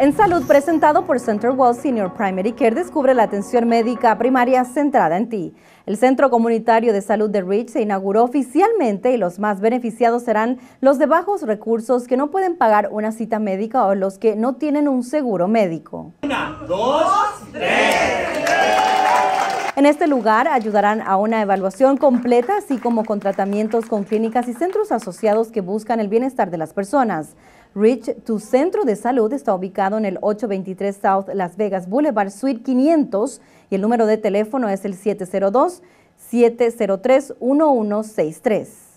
En salud, presentado por Center Wall Senior Primary Care, descubre la atención médica primaria centrada en ti. El Centro Comunitario de Salud de Rich se inauguró oficialmente y los más beneficiados serán los de bajos recursos que no pueden pagar una cita médica o los que no tienen un seguro médico. Una, dos, en este lugar ayudarán a una evaluación completa, así como con tratamientos con clínicas y centros asociados que buscan el bienestar de las personas. Rich, tu centro de salud, está ubicado en el 823 South Las Vegas Boulevard, Suite 500, y el número de teléfono es el 702 703 1163.